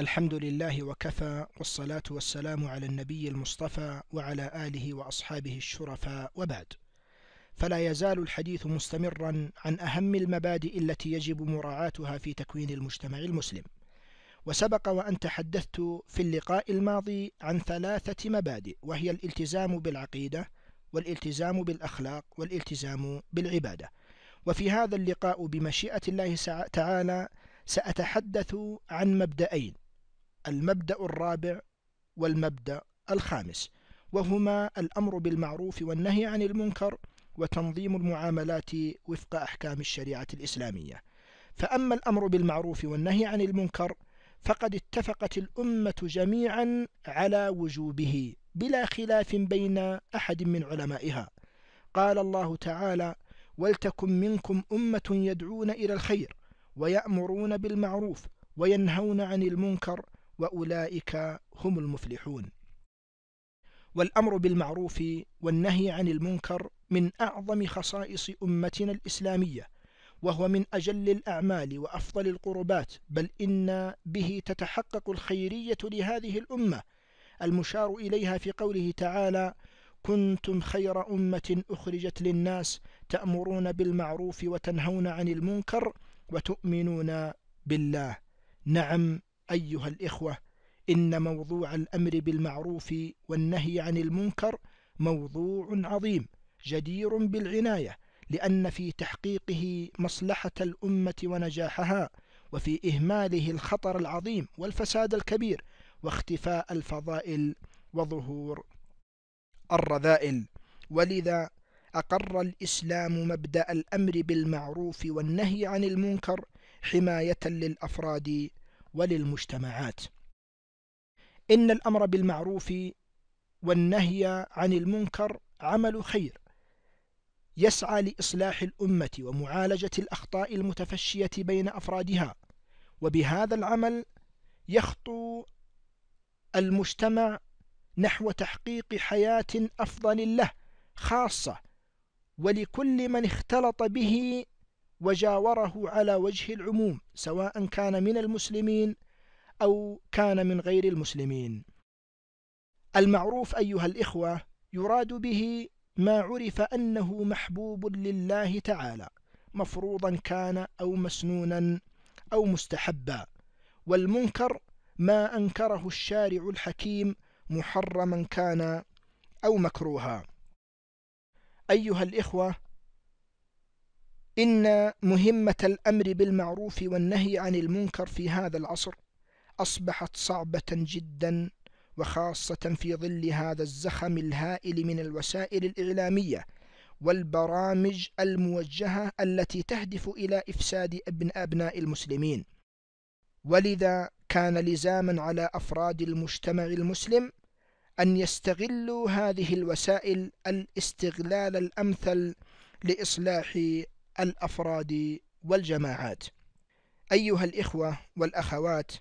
الحمد لله وكفى والصلاة والسلام على النبي المصطفى وعلى آله وأصحابه الشرفاء وبعد فلا يزال الحديث مستمرا عن أهم المبادئ التي يجب مراعاتها في تكوين المجتمع المسلم وسبق وأن تحدثت في اللقاء الماضي عن ثلاثة مبادئ وهي الالتزام بالعقيدة والالتزام بالأخلاق والالتزام بالعبادة وفي هذا اللقاء بمشيئة الله تعالى سأتحدث عن مبدأين المبدأ الرابع والمبدأ الخامس وهما الأمر بالمعروف والنهي عن المنكر وتنظيم المعاملات وفق أحكام الشريعة الإسلامية فأما الأمر بالمعروف والنهي عن المنكر فقد اتفقت الأمة جميعا على وجوبه بلا خلاف بين أحد من علمائها قال الله تعالى ولتكن منكم أمة يدعون إلى الخير ويأمرون بالمعروف وينهون عن المنكر وأولئك هم المفلحون والأمر بالمعروف والنهي عن المنكر من أعظم خصائص أمتنا الإسلامية وهو من أجل الأعمال وأفضل القربات بل إن به تتحقق الخيرية لهذه الأمة المشار إليها في قوله تعالى كنتم خير أمة أخرجت للناس تأمرون بالمعروف وتنهون عن المنكر وتؤمنون بالله نعم أيها الإخوة إن موضوع الأمر بالمعروف والنهي عن المنكر موضوع عظيم جدير بالعناية لأن في تحقيقه مصلحة الأمة ونجاحها وفي إهماله الخطر العظيم والفساد الكبير واختفاء الفضائل وظهور الرذائل ولذا أقر الإسلام مبدأ الأمر بالمعروف والنهي عن المنكر حماية للأفراد وللمجتمعات إن الأمر بالمعروف والنهي عن المنكر عمل خير يسعى لإصلاح الأمة ومعالجة الأخطاء المتفشية بين أفرادها وبهذا العمل يخطو المجتمع نحو تحقيق حياة أفضل له خاصة ولكل من اختلط به وجاوره على وجه العموم سواء كان من المسلمين أو كان من غير المسلمين المعروف أيها الإخوة يراد به ما عرف أنه محبوب لله تعالى مفروضا كان أو مسنونا أو مستحبا والمنكر ما أنكره الشارع الحكيم محرما كان أو مكروها أيها الإخوة إن مهمة الأمر بالمعروف والنهي عن المنكر في هذا العصر أصبحت صعبة جدا وخاصة في ظل هذا الزخم الهائل من الوسائل الإعلامية والبرامج الموجهة التي تهدف إلى إفساد ابن أبناء المسلمين ولذا كان لزاما على أفراد المجتمع المسلم أن يستغلوا هذه الوسائل الاستغلال الأمثل لإصلاح الأفراد والجماعات أيها الإخوة والأخوات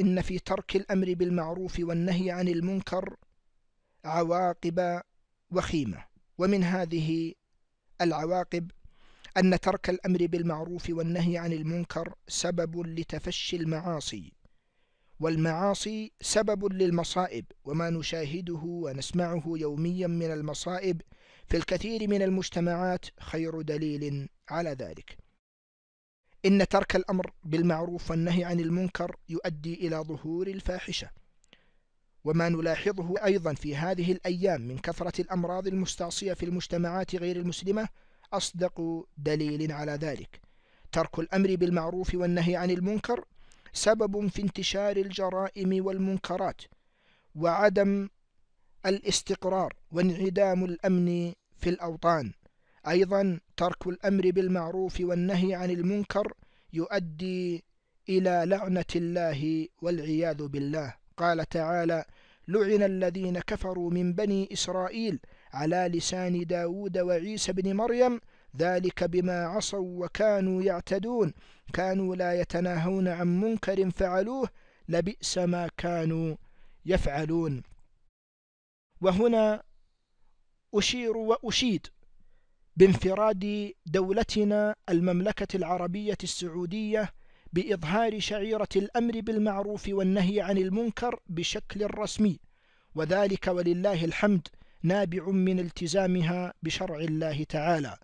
إن في ترك الأمر بالمعروف والنهي عن المنكر عواقب وخيمة ومن هذه العواقب أن ترك الأمر بالمعروف والنهي عن المنكر سبب لتفشي المعاصي والمعاصي سبب للمصائب وما نشاهده ونسمعه يوميا من المصائب في الكثير من المجتمعات خير دليل على ذلك إن ترك الأمر بالمعروف والنهي عن المنكر يؤدي إلى ظهور الفاحشة وما نلاحظه أيضا في هذه الأيام من كثرة الأمراض المستعصية في المجتمعات غير المسلمة أصدق دليل على ذلك ترك الأمر بالمعروف والنهي عن المنكر سبب في انتشار الجرائم والمنكرات وعدم الاستقرار وانعدام الأمن في الأوطان أيضا ترك الأمر بالمعروف والنهي عن المنكر يؤدي إلى لعنة الله والعياذ بالله قال تعالى لعن الذين كفروا من بني إسرائيل على لسان داود وعيسى بن مريم ذلك بما عصوا وكانوا يعتدون كانوا لا يتناهون عن منكر فعلوه لبئس ما كانوا يفعلون وهنا أشير وأشيد بانفراد دولتنا المملكة العربية السعودية بإظهار شعيرة الأمر بالمعروف والنهي عن المنكر بشكل رسمي وذلك ولله الحمد نابع من التزامها بشرع الله تعالى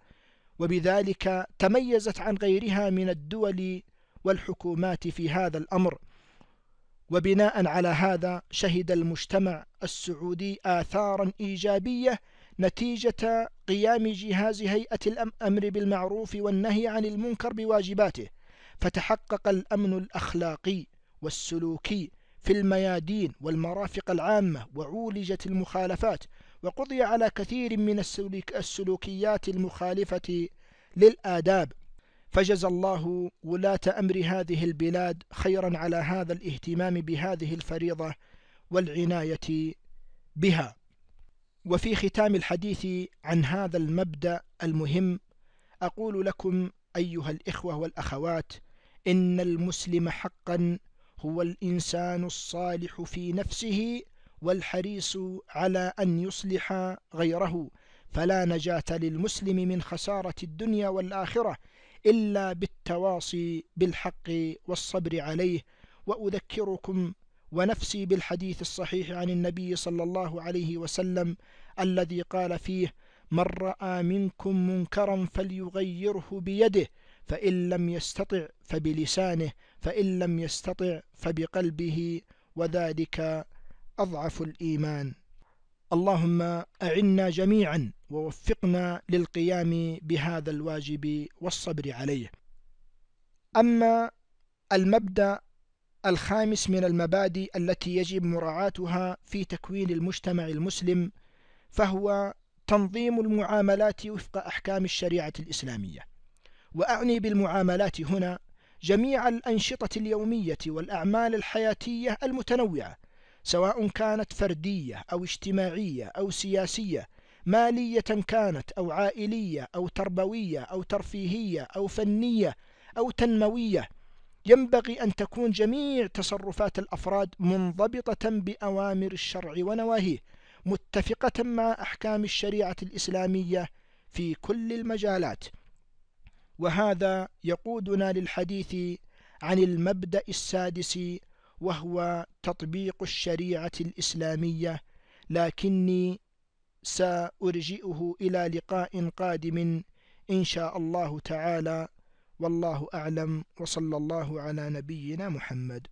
وبذلك تميزت عن غيرها من الدول والحكومات في هذا الأمر وبناء على هذا شهد المجتمع السعودي آثارا إيجابية نتيجة قيام جهاز هيئة الأمر بالمعروف والنهي عن المنكر بواجباته فتحقق الأمن الأخلاقي والسلوكي في الميادين والمرافق العامة وعولجت المخالفات وقضي على كثير من السلوكيات المخالفة للآداب فجزى الله ولاة أمر هذه البلاد خيرا على هذا الاهتمام بهذه الفريضة والعناية بها وفي ختام الحديث عن هذا المبدأ المهم أقول لكم أيها الإخوة والأخوات إن المسلم حقا هو الإنسان الصالح في نفسه والحريص على أن يصلح غيره فلا نجاة للمسلم من خسارة الدنيا والآخرة إلا بالتواصي بالحق والصبر عليه وأذكركم ونفسي بالحديث الصحيح عن النبي صلى الله عليه وسلم الذي قال فيه من رأى منكم منكرا فليغيره بيده فإن لم يستطع فبلسانه فإن لم يستطع فبقلبه وذلك أضعف الإيمان اللهم أعنا جميعا ووفقنا للقيام بهذا الواجب والصبر عليه أما المبدأ الخامس من المبادئ التي يجب مراعاتها في تكوين المجتمع المسلم فهو تنظيم المعاملات وفق أحكام الشريعة الإسلامية وأعني بالمعاملات هنا جميع الأنشطة اليومية والأعمال الحياتية المتنوعة سواء كانت فردية أو اجتماعية أو سياسية مالية كانت أو عائلية أو تربوية أو ترفيهية أو فنية أو تنموية ينبغي أن تكون جميع تصرفات الأفراد منضبطة بأوامر الشرع ونواهيه متفقة مع أحكام الشريعة الإسلامية في كل المجالات وهذا يقودنا للحديث عن المبدأ السادس وهو تطبيق الشريعة الإسلامية لكني سأرجئه إلى لقاء قادم إن شاء الله تعالى والله أعلم وصلى الله على نبينا محمد